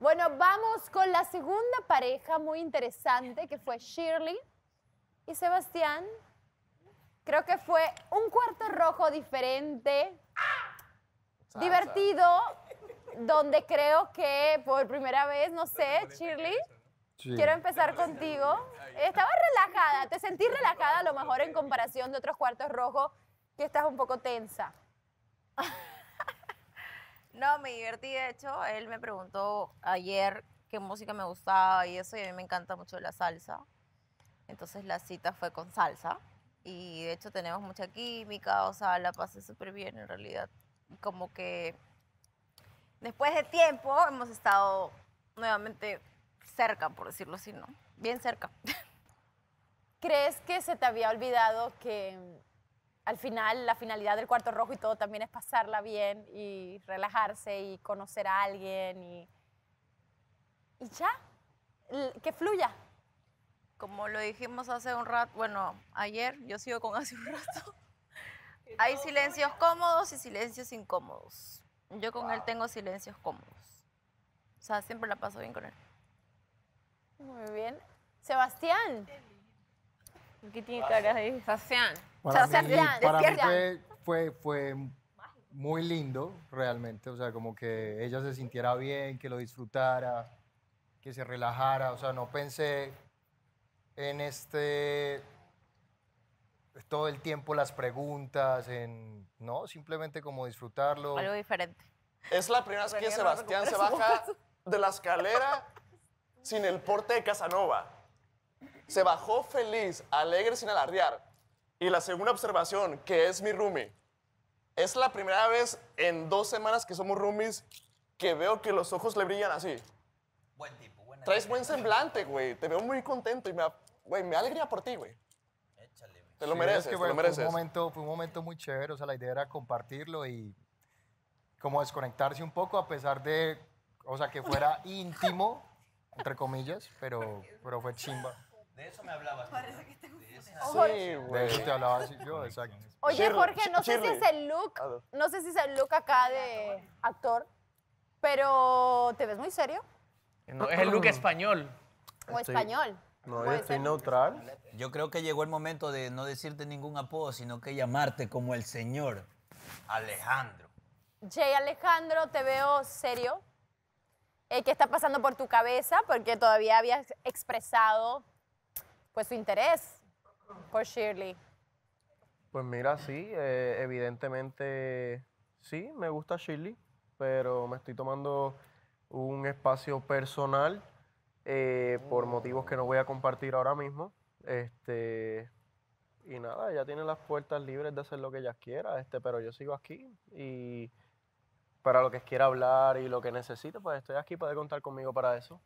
Bueno, vamos con la segunda pareja muy interesante que fue Shirley y Sebastián. Creo que fue un cuarto rojo diferente, divertido, donde creo que por primera vez, no sé, Shirley. Quiero empezar contigo. Estaba relajada, te sentí relajada a lo mejor en comparación de otros cuartos rojos que estás un poco tensa me divertí, de hecho, él me preguntó ayer qué música me gustaba y eso, y a mí me encanta mucho la salsa. Entonces la cita fue con salsa y de hecho tenemos mucha química, o sea, la pasé súper bien en realidad. Como que después de tiempo hemos estado nuevamente cerca, por decirlo así, ¿no? Bien cerca. ¿Crees que se te había olvidado que al final la finalidad del cuarto rojo y todo también es pasarla bien y relajarse y conocer a alguien y, ya, que fluya. Como lo dijimos hace un rato, bueno, ayer, yo sigo con hace un rato. Hay silencios cómodos y silencios incómodos. Yo con él tengo silencios cómodos. O sea, siempre la paso bien con él. Muy bien. Sebastián. Para fue, fue, fue, muy lindo, realmente. O sea, como que ella se sintiera bien, que lo disfrutara, que se relajara. O sea, no pensé en este. Todo el tiempo las preguntas, en. No, simplemente como disfrutarlo. Algo diferente. Es la primera vez que Sebastián se baja de la escalera sin el porte de Casanova. Se bajó feliz, alegre, sin alardear. Y la segunda observación, que es mi roomie. Es la primera vez en dos semanas que somos roomies que veo que los ojos le brillan así. Buen tipo, buena Traes buen semblante, güey. Te veo muy contento y me, güey, me alegría por ti, güey. Te lo mereces, te lo mereces. Fue un, momento, fue un momento muy chévere. O sea, la idea era compartirlo y como desconectarse un poco a pesar de, o sea, que fuera íntimo, entre comillas, pero, pero fue chimba. De eso me hablabas. Parece que Sí, güey. te hablaba yo, exacto. Oye, Jorge, no sé si es el look, no sé si es el look acá de actor, pero ¿te ves muy serio? es el look español. O español. No, yo neutral. Yo creo que llegó el momento de no decirte ningún apodo, sino que llamarte como el señor Alejandro. Jay Alejandro, te veo serio. Eh, ¿Qué está pasando por tu cabeza? Porque todavía habías expresado pues su interés por Shirley. Pues mira, sí, eh, evidentemente sí, me gusta Shirley, pero me estoy tomando un espacio personal eh, por motivos que no voy a compartir ahora mismo. Este, y nada, ella tiene las puertas libres de hacer lo que ella quiera, este, pero yo sigo aquí y para lo que quiera hablar y lo que necesite, pues estoy aquí, puede contar conmigo para eso.